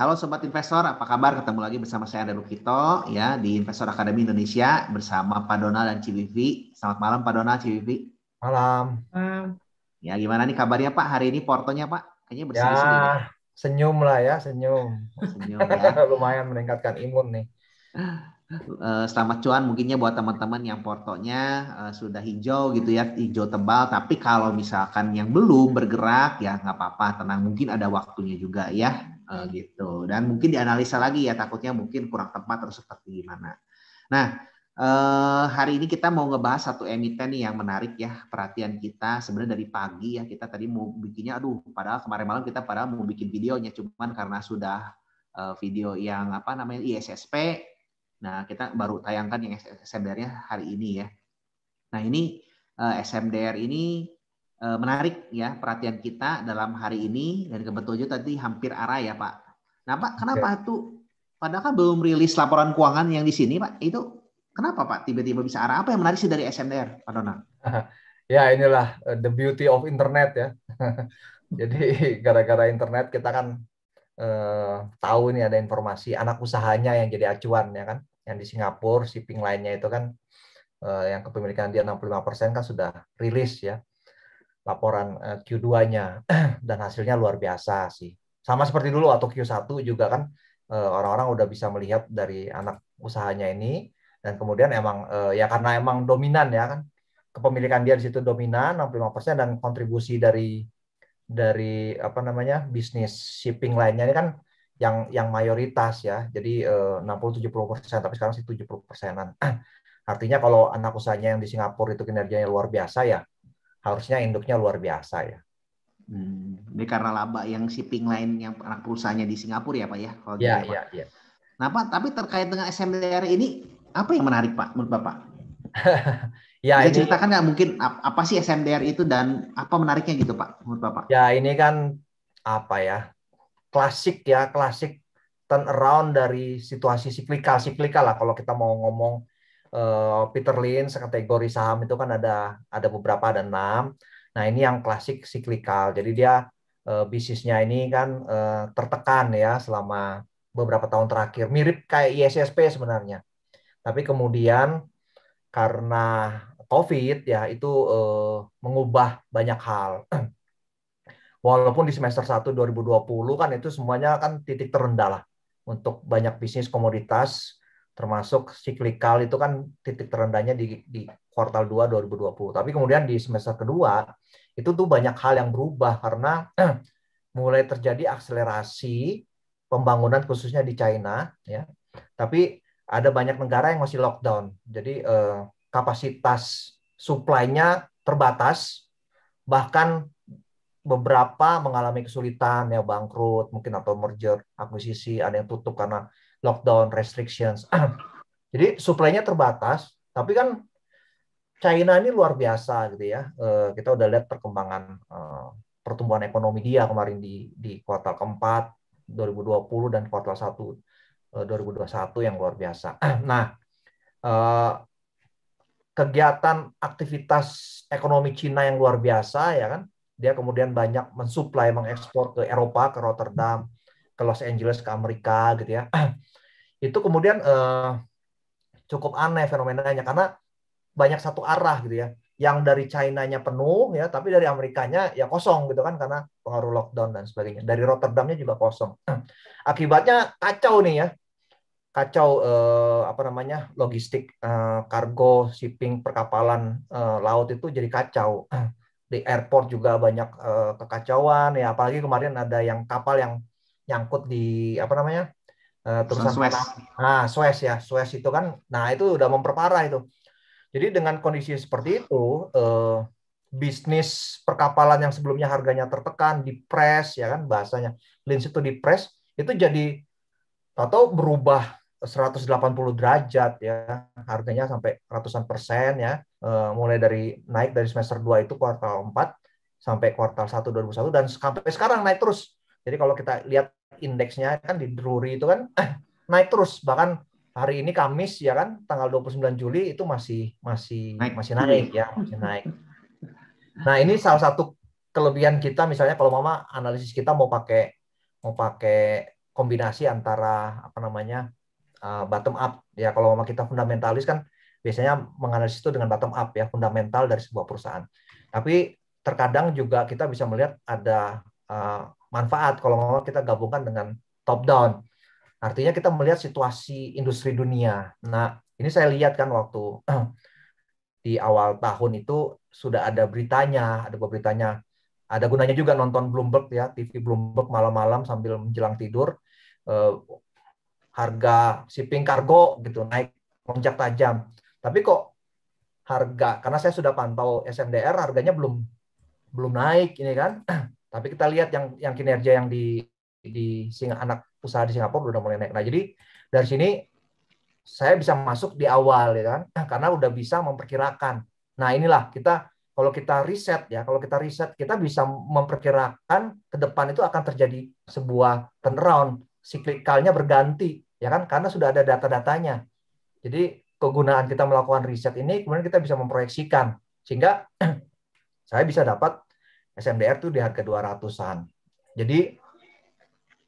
Halo sobat investor, apa kabar? Ketemu lagi bersama saya Ade Lukito ya di Investor Akademi Indonesia bersama Pak Donal dan Civivi. Selamat malam Pak Donal, Civivi. Malam. Ya gimana nih kabarnya Pak hari ini portonya Pak? Kayaknya bersih ya, ya. Senyum lah ya, senyum. senyum ya. Lumayan meningkatkan imun nih. Eh, selamat cuan mungkinnya buat teman-teman yang portonya eh, sudah hijau gitu ya, hijau tebal. Tapi kalau misalkan yang belum bergerak ya nggak apa-apa, tenang. Mungkin ada waktunya juga ya eh, gitu. Dan mungkin dianalisa lagi ya, takutnya mungkin kurang tempat terus seperti gimana. Nah, uh, hari ini kita mau ngebahas satu emiten nih yang menarik ya perhatian kita sebenarnya dari pagi ya kita tadi mau bikinnya aduh padahal kemarin malam kita padahal mau bikin videonya cuman karena sudah uh, video yang apa namanya ISSP Nah, kita baru tayangkan yang SMDR-nya hari ini ya. Nah, ini eh, SMDR ini eh, menarik ya perhatian kita dalam hari ini dan kebetulan tadi hampir arah ya Pak. Nah Pak, kenapa ya. tuh padahal belum rilis laporan keuangan yang di sini Pak, itu kenapa Pak tiba-tiba bisa arah? Apa yang menarik sih dari SMDR Pak Donald? ya inilah eh, the beauty of internet ya. jadi gara-gara internet kita kan uh, tahu nih ada informasi anak usahanya yang jadi acuan ya kan yang di Singapura shipping lainnya itu kan eh, yang kepemilikan dia 65% kan sudah rilis ya laporan eh, Q2-nya dan hasilnya luar biasa sih. Sama seperti dulu atau Q1 juga kan eh, orang-orang udah bisa melihat dari anak usahanya ini dan kemudian emang eh, ya karena emang dominan ya kan kepemilikan dia di situ dominan 65% dan kontribusi dari dari apa namanya bisnis shipping lainnya ini kan yang yang mayoritas ya. Jadi eh, 60-70 persen, tapi sekarang sih 70 persenan. Artinya kalau anak usahanya yang di Singapura itu kinerjanya luar biasa ya, harusnya induknya luar biasa ya. Hmm, ini karena laba yang shipping lain yang anak perusahaannya di Singapura ya Pak ya? Iya, iya, iya. Nah Pak, tapi terkait dengan SMDR ini, apa yang menarik Pak menurut Bapak? ya, Bisa ini, ceritakan nggak mungkin apa sih SMDR itu dan apa menariknya gitu Pak menurut Bapak? Ya ini kan apa ya, klasik ya, klasik turn around dari situasi siklikal-siklikal lah kalau kita mau ngomong uh, Peter Lynch, kategori saham itu kan ada ada beberapa ada enam. Nah ini yang klasik siklikal. Jadi dia uh, bisnisnya ini kan uh, tertekan ya selama beberapa tahun terakhir. Mirip kayak ISSP sebenarnya. Tapi kemudian karena COVID ya itu uh, mengubah banyak hal. Walaupun di semester 1 2020 kan itu semuanya kan titik terendah lah untuk banyak bisnis komoditas termasuk siklikal itu kan titik terendahnya di, di kuartal 2 2020. Tapi kemudian di semester kedua itu tuh banyak hal yang berubah karena mulai terjadi akselerasi pembangunan khususnya di China ya. Tapi ada banyak negara yang masih lockdown. Jadi eh, kapasitas suplainya terbatas bahkan beberapa mengalami kesulitan ya bangkrut mungkin atau merger akuisisi ada yang tutup karena lockdown restrictions jadi suplainya terbatas tapi kan China ini luar biasa gitu ya eh, kita udah lihat perkembangan eh, pertumbuhan ekonomi dia kemarin di di kuartal keempat 2020 dan kuartal satu 2021 eh, yang luar biasa nah kegiatan aktivitas ekonomi Cina yang luar biasa ya kan dia kemudian banyak mensuplai mengekspor ke Eropa, ke Rotterdam, ke Los Angeles, ke Amerika gitu ya. Itu kemudian eh, cukup aneh fenomenanya karena banyak satu arah gitu ya. Yang dari china penuh ya, tapi dari Amerikanya ya kosong gitu kan karena pengaruh lockdown dan sebagainya. Dari Rotterdamnya juga kosong. Akibatnya kacau nih ya. Kacau eh, apa namanya? logistik eh, kargo, shipping, perkapalan eh, laut itu jadi kacau. di airport juga banyak uh, kekacauan ya apalagi kemarin ada yang kapal yang nyangkut di apa namanya uh, eh, tulisan Suez. nah Suez ya Suez itu kan nah itu udah memperparah itu jadi dengan kondisi seperti itu uh, bisnis perkapalan yang sebelumnya harganya tertekan di press ya kan bahasanya lins itu press itu jadi atau berubah 180 derajat ya harganya sampai ratusan persen ya eh, mulai dari naik dari semester 2 itu kuartal 4 sampai kuartal 1 satu dan sampai sekarang naik terus jadi kalau kita lihat indeksnya kan di Drury itu kan eh, naik terus bahkan hari ini Kamis ya kan tanggal 29 Juli itu masih masih naik. masih naik ya masih naik nah ini salah satu kelebihan kita misalnya kalau mama analisis kita mau pakai mau pakai kombinasi antara apa namanya Uh, bottom up. Ya kalau memang kita fundamentalis kan biasanya menganalisis itu dengan bottom up ya, fundamental dari sebuah perusahaan. Tapi terkadang juga kita bisa melihat ada uh, manfaat kalau memang kita gabungkan dengan top down. Artinya kita melihat situasi industri dunia. Nah, ini saya lihat kan waktu di awal tahun itu sudah ada beritanya, ada beritanya. Ada gunanya juga nonton Bloomberg ya, TV Bloomberg malam-malam sambil menjelang tidur. Eh, harga shipping kargo gitu naik lonjak tajam. Tapi kok harga karena saya sudah pantau SMDR harganya belum belum naik ini kan. Tapi kita lihat yang yang kinerja yang di di singa anak usaha di Singapura sudah mulai naik. Nah, jadi dari sini saya bisa masuk di awal ya kan karena udah bisa memperkirakan. Nah, inilah kita kalau kita riset ya, kalau kita riset kita bisa memperkirakan ke depan itu akan terjadi sebuah turnaround siklikalnya berganti, ya kan? Karena sudah ada data-datanya. Jadi kegunaan kita melakukan riset ini kemudian kita bisa memproyeksikan sehingga saya bisa dapat SMDR tuh di harga 200-an. Jadi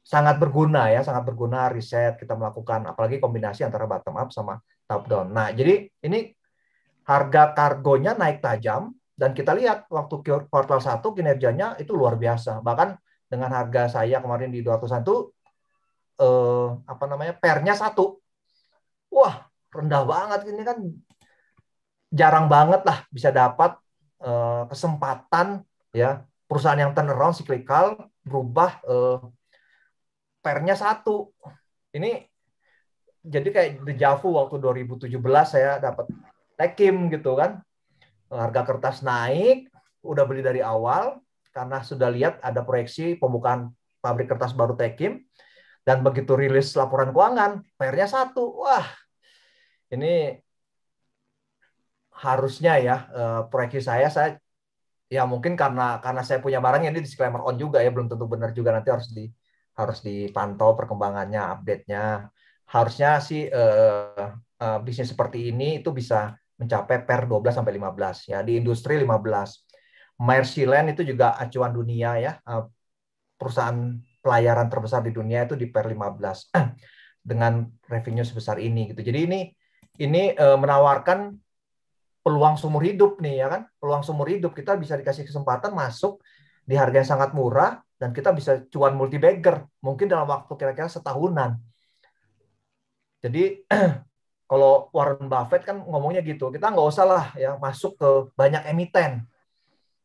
sangat berguna ya, sangat berguna riset kita melakukan apalagi kombinasi antara bottom up sama top down. Nah, jadi ini harga kargonya naik tajam dan kita lihat waktu kuartal 1 kinerjanya itu luar biasa. Bahkan dengan harga saya kemarin di 200-an itu eh, apa namanya pernya satu wah rendah banget ini kan jarang banget lah bisa dapat eh, kesempatan ya perusahaan yang turnaround cyclical berubah eh, pernya satu ini jadi kayak dejavu waktu 2017 saya dapat tekim gitu kan harga kertas naik udah beli dari awal karena sudah lihat ada proyeksi pembukaan pabrik kertas baru tekim dan begitu rilis laporan keuangan, pr satu. Wah, ini harusnya ya eh, proyeksi saya saya ya mungkin karena karena saya punya barang ya ini disclaimer on juga ya belum tentu benar juga nanti harus di harus dipantau perkembangannya update-nya harusnya si eh, eh, bisnis seperti ini itu bisa mencapai per 12 sampai 15 ya di industri 15 Mercy Land itu juga acuan dunia ya eh, perusahaan pelayaran terbesar di dunia itu di per 15 dengan revenue sebesar ini gitu. Jadi ini ini e, menawarkan peluang seumur hidup nih ya kan. Peluang seumur hidup kita bisa dikasih kesempatan masuk di harga yang sangat murah dan kita bisa cuan multi bagger mungkin dalam waktu kira-kira setahunan. Jadi kalau Warren Buffett kan ngomongnya gitu, kita nggak usah lah ya masuk ke banyak emiten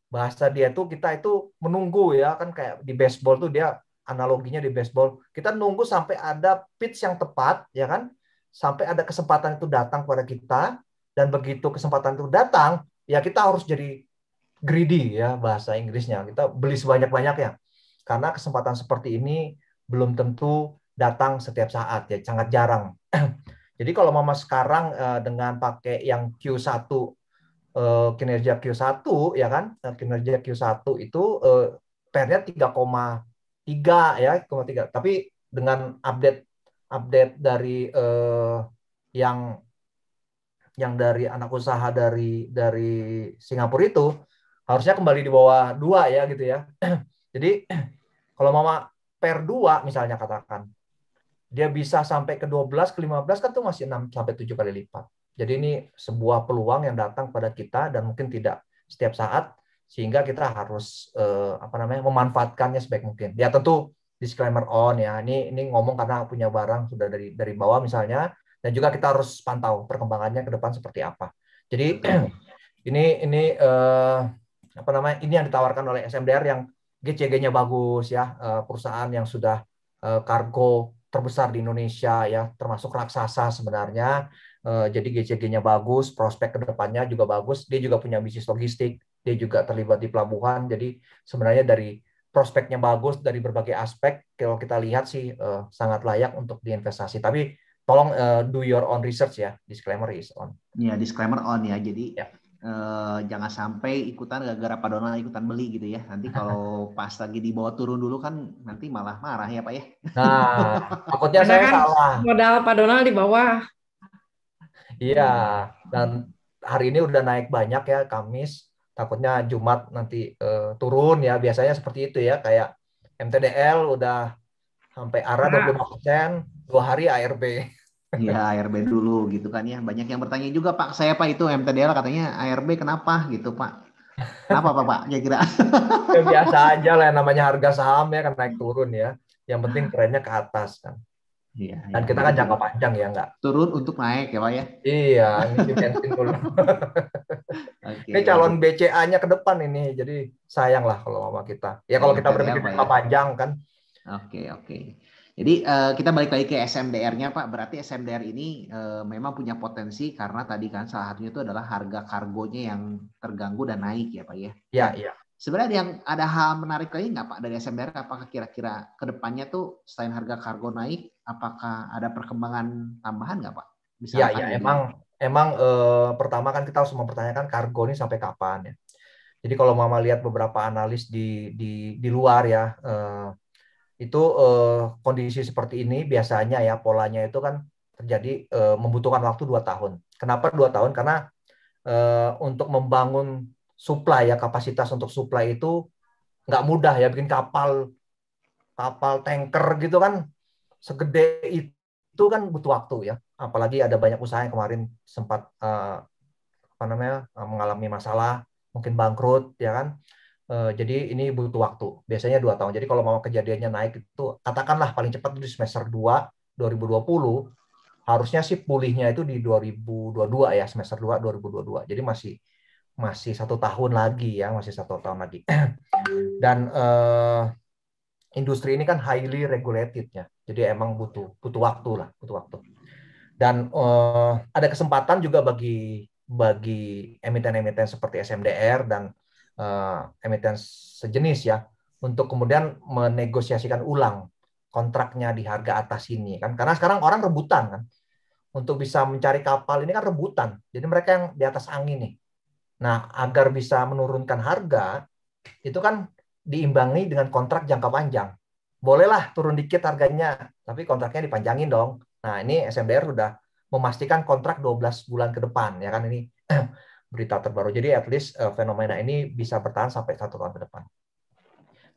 bahasa dia tuh kita itu menunggu ya kan kayak di baseball tuh dia analoginya di baseball. Kita nunggu sampai ada pitch yang tepat, ya kan? Sampai ada kesempatan itu datang kepada kita dan begitu kesempatan itu datang, ya kita harus jadi greedy ya bahasa Inggrisnya. Kita beli sebanyak-banyaknya. Karena kesempatan seperti ini belum tentu datang setiap saat ya, sangat jarang. Jadi kalau mama sekarang eh, dengan pakai yang Q1 eh, kinerja Q1 ya kan, eh, kinerja Q1 itu pernya tiga ya koma tiga tapi dengan update update dari uh, yang yang dari anak usaha dari dari Singapura itu harusnya kembali di bawah dua ya gitu ya jadi kalau mama per dua misalnya katakan dia bisa sampai ke 12 ke 15 kan tuh masih 6 sampai 7 kali lipat. Jadi ini sebuah peluang yang datang pada kita dan mungkin tidak setiap saat sehingga kita harus eh, apa namanya memanfaatkannya sebaik mungkin ya tentu disclaimer on ya ini ini ngomong karena punya barang sudah dari dari bawah misalnya dan juga kita harus pantau perkembangannya ke depan seperti apa jadi ini ini eh, apa namanya ini yang ditawarkan oleh SMDR yang GCG-nya bagus ya eh, perusahaan yang sudah eh, kargo terbesar di Indonesia ya termasuk raksasa sebenarnya eh, jadi GCG-nya bagus prospek kedepannya juga bagus dia juga punya bisnis logistik dia juga terlibat di pelabuhan. Jadi sebenarnya dari prospeknya bagus dari berbagai aspek. Kalau kita lihat sih uh, sangat layak untuk diinvestasi. Tapi tolong uh, do your own research ya. Disclaimer is on. Ya, disclaimer on ya. Jadi yeah. Ya. Uh, jangan sampai ikutan gara-gara Pak Donald ikutan beli gitu ya. Nanti kalau pas lagi dibawa turun dulu kan nanti malah marah ya Pak ya. Nah, takutnya saya kan salah. Modal Pak Donald di bawah. Iya, dan hari ini udah naik banyak ya Kamis takutnya Jumat nanti uh, turun ya biasanya seperti itu ya kayak MTDL udah sampai arah nah. dua puluh persen dua hari ARB. Iya ARB dulu gitu kan ya banyak yang bertanya juga Pak saya Pak itu MTDL katanya ARB kenapa gitu Pak kenapa Pak Pak kira-kira ya, biasa aja lah namanya harga saham ya kan naik turun ya yang penting trennya ke atas kan Iya, iya. Dan kita kan jangka panjang ya enggak. Turun untuk naik ya Pak ya. Iya, ini dulu. okay. Ini calon BCA-nya ke depan ini. Jadi sayang lah kalau sama kita. Ya kalau iya, kita berpikir ya, jangka ya. panjang kan. Oke, okay, oke. Okay. Jadi uh, kita balik lagi ke SMDR-nya Pak. Berarti SMDR ini uh, memang punya potensi karena tadi kan salah satunya itu adalah harga kargonya yang terganggu dan naik ya Pak ya. Iya, iya. Sebenarnya yang ada hal menarik lagi nggak Pak dari SMDR? Apakah kira-kira kedepannya tuh selain harga kargo naik, apakah ada perkembangan tambahan nggak Pak? Iya, ya, ya emang emang eh, pertama kan kita harus mempertanyakan kargo ini sampai kapan ya. Jadi kalau Mama lihat beberapa analis di di di luar ya eh, itu eh, kondisi seperti ini biasanya ya polanya itu kan terjadi eh, membutuhkan waktu dua tahun. Kenapa dua tahun? Karena eh, untuk membangun supply ya kapasitas untuk supply itu nggak mudah ya bikin kapal kapal tanker gitu kan segede itu kan butuh waktu ya. Apalagi ada banyak usaha yang kemarin sempat uh, apa namanya uh, mengalami masalah, mungkin bangkrut, ya kan. Uh, jadi ini butuh waktu. Biasanya dua tahun. Jadi kalau mau kejadiannya naik itu katakanlah paling cepat di semester 2 2020 harusnya sih pulihnya itu di 2022 ya semester 2 2022. Jadi masih masih satu tahun lagi ya masih satu tahun lagi. Dan uh, industri ini kan highly regulated ya. Jadi emang butuh butuh waktu lah, butuh waktu. Dan uh, ada kesempatan juga bagi bagi emiten-emiten seperti SMDR dan uh, emiten sejenis ya untuk kemudian menegosiasikan ulang kontraknya di harga atas ini kan karena sekarang orang rebutan kan untuk bisa mencari kapal ini kan rebutan jadi mereka yang di atas angin nih nah agar bisa menurunkan harga itu kan diimbangi dengan kontrak jangka panjang bolehlah turun dikit harganya, tapi kontraknya dipanjangin dong. Nah, ini SMDR sudah memastikan kontrak 12 bulan ke depan, ya kan ini berita terbaru. Jadi at least uh, fenomena ini bisa bertahan sampai satu tahun ke depan.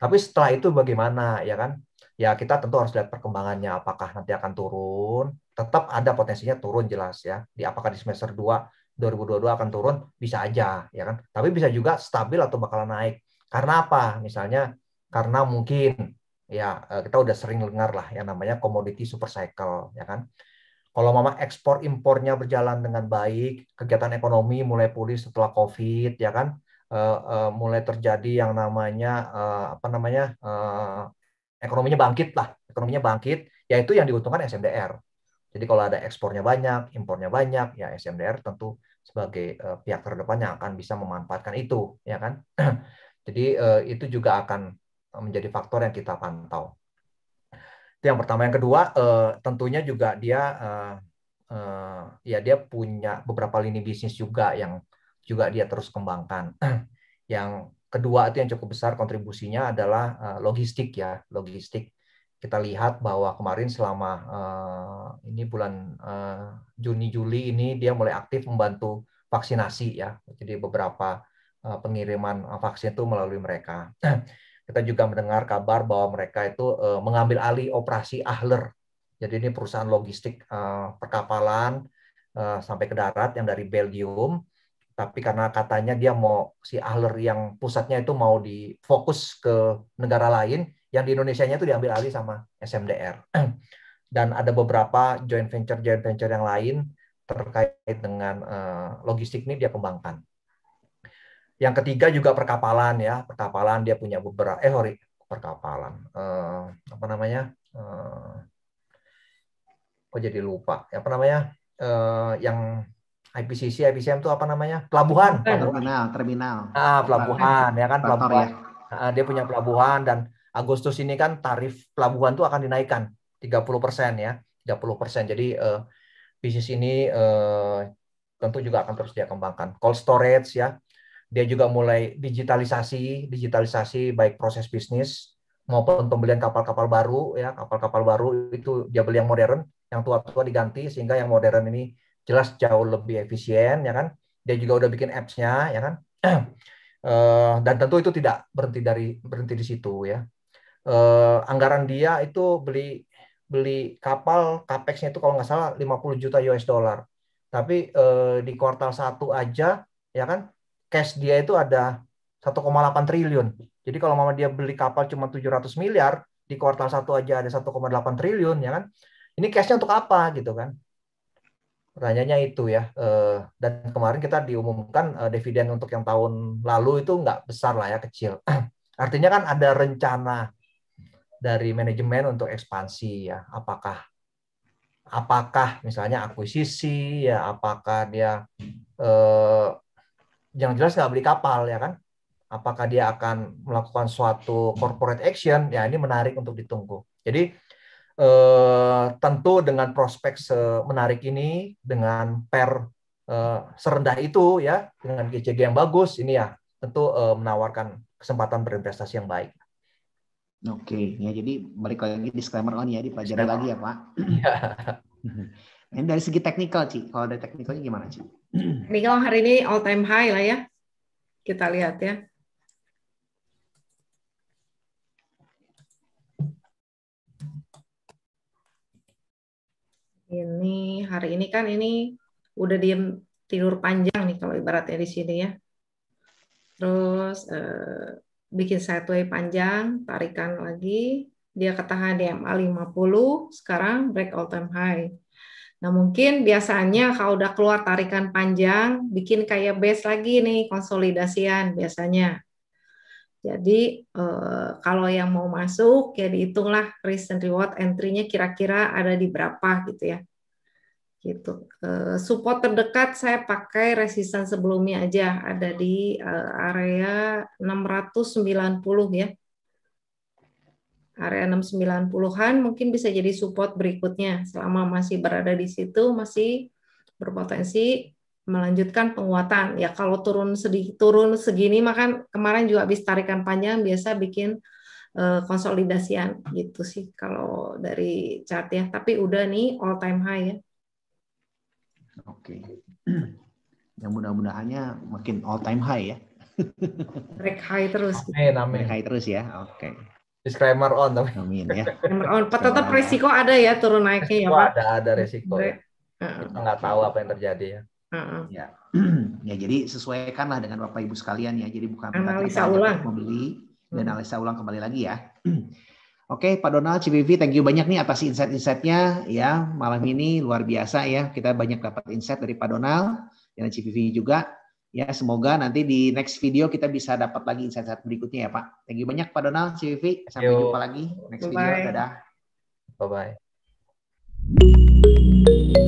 Tapi setelah itu bagaimana, ya kan? Ya kita tentu harus lihat perkembangannya, apakah nanti akan turun, tetap ada potensinya turun jelas ya. Di apakah di semester 2 2022 akan turun bisa aja ya kan. Tapi bisa juga stabil atau bakalan naik. Karena apa? Misalnya karena mungkin ya eh, kita udah sering dengar lah yang namanya commodity super cycle ya kan kalau mama ekspor impornya berjalan dengan baik kegiatan ekonomi mulai pulih setelah covid ya kan uh, uh, mulai terjadi yang namanya uh, apa namanya uh, ekonominya bangkit lah ekonominya bangkit yaitu yang diuntungkan SMDR jadi kalau ada ekspornya banyak impornya banyak ya SMDR tentu sebagai uh, pihak terdepan yang akan bisa memanfaatkan itu ya kan jadi itu juga akan menjadi faktor yang kita pantau. Itu yang pertama. Yang kedua, eh, tentunya juga dia eh, eh, ya dia punya beberapa lini bisnis juga yang juga dia terus kembangkan. yang kedua itu yang cukup besar kontribusinya adalah logistik ya, logistik. Kita lihat bahwa kemarin selama ini bulan Juni Juli ini dia mulai aktif membantu vaksinasi ya. Jadi beberapa pengiriman vaksin itu melalui mereka. Kita juga mendengar kabar bahwa mereka itu uh, mengambil alih operasi Ahler. Jadi ini perusahaan logistik uh, perkapalan uh, sampai ke darat yang dari Belgium. Tapi karena katanya dia mau si Ahler yang pusatnya itu mau difokus ke negara lain, yang di Indonesia-nya itu diambil alih sama SMDR. Dan ada beberapa joint venture joint venture yang lain terkait dengan uh, logistik ini dia kembangkan. Yang ketiga juga perkapalan ya, perkapalan dia punya beberapa eh sorry, perkapalan. Eh, apa namanya? Eh, kok jadi lupa. Apa namanya? Eh, yang IPCC, IPCM itu apa namanya? Pelabuhan. Terminal, terminal. Ah, pelabuhan ya kan pelabuhan. Ah, dia punya pelabuhan dan Agustus ini kan tarif pelabuhan itu akan dinaikkan 30% ya, 30%. Jadi eh, bisnis ini eh, tentu juga akan terus dia kembangkan. Cold storage ya, dia juga mulai digitalisasi, digitalisasi baik proses bisnis maupun pembelian kapal-kapal baru ya, kapal-kapal baru itu dia beli yang modern, yang tua-tua diganti sehingga yang modern ini jelas jauh lebih efisien ya kan. Dia juga udah bikin apps-nya ya kan. Eh, dan tentu itu tidak berhenti dari berhenti di situ ya. Uh, anggaran dia itu beli beli kapal capex-nya itu kalau nggak salah 50 juta US dollar. Tapi uh, di kuartal satu aja ya kan cash dia itu ada 1,8 triliun. Jadi kalau mama dia beli kapal cuma 700 miliar, di kuartal satu aja ada 1,8 triliun ya kan. Ini cashnya untuk apa gitu kan? Pertanyaannya itu ya. Eh, dan kemarin kita diumumkan eh, dividen untuk yang tahun lalu itu nggak besar lah ya, kecil. Artinya kan ada rencana dari manajemen untuk ekspansi ya. Apakah apakah misalnya akuisisi ya, apakah dia eh, yang jelas nggak beli kapal ya kan apakah dia akan melakukan suatu corporate action ya ini menarik untuk ditunggu jadi eh, tentu dengan prospek menarik ini dengan per eh, serendah itu ya dengan GCG yang bagus ini ya tentu eh, menawarkan kesempatan berinvestasi yang baik Oke, ya jadi balik lagi disclaimer on ya, dipelajari lagi ya Pak. Iya. Mhm. Ini dari segi teknikal, Ci. Kalau dari teknikalnya gimana, Ci? kalau hari ini all time high lah ya. Kita lihat ya. Ini hari ini kan ini udah diem tidur panjang nih kalau ibaratnya di sini ya. Terus eh, bikin sideway panjang, tarikan lagi, dia ke DMA 50, sekarang break all time high. Nah, mungkin biasanya kalau udah keluar tarikan panjang, bikin kayak base lagi nih konsolidasian biasanya. Jadi eh, kalau yang mau masuk ya dihitunglah risk and reward entry-nya kira-kira ada di berapa gitu ya. Gitu. Eh, support terdekat saya pakai resistance sebelumnya aja ada di eh, area 690 ya area 690-an mungkin bisa jadi support berikutnya selama masih berada di situ masih berpotensi melanjutkan penguatan ya kalau turun sedih turun segini makan kemarin juga habis tarikan panjang biasa bikin uh, konsolidasian gitu sih kalau dari chart ya tapi udah nih all time high ya oke yang mudah-mudahannya makin all time high ya break high terus break high terus ya oke Disclaimer on tapi. Amin ya. on. Tetap resiko ada ya turun naiknya ya Pak. Ada ada resiko. Ya. Kita nggak tahu apa yang terjadi ya. Ya. ya jadi sesuaikanlah dengan Bapak Ibu sekalian ya. Jadi bukan analisa ulang membeli hmm. dan analisa ulang kembali lagi ya. Oke, okay, Pak Donald, CBV, thank you banyak nih atas insight-insightnya ya malam ini luar biasa ya. Kita banyak dapat insight dari Pak Donald dan CBV juga. Ya, semoga nanti di next video kita bisa dapat lagi insight-insight berikutnya ya, Pak. Thank you banyak Pak Donald, CVV. Sampai Yo. jumpa lagi next Bye. video. Dadah. Bye-bye.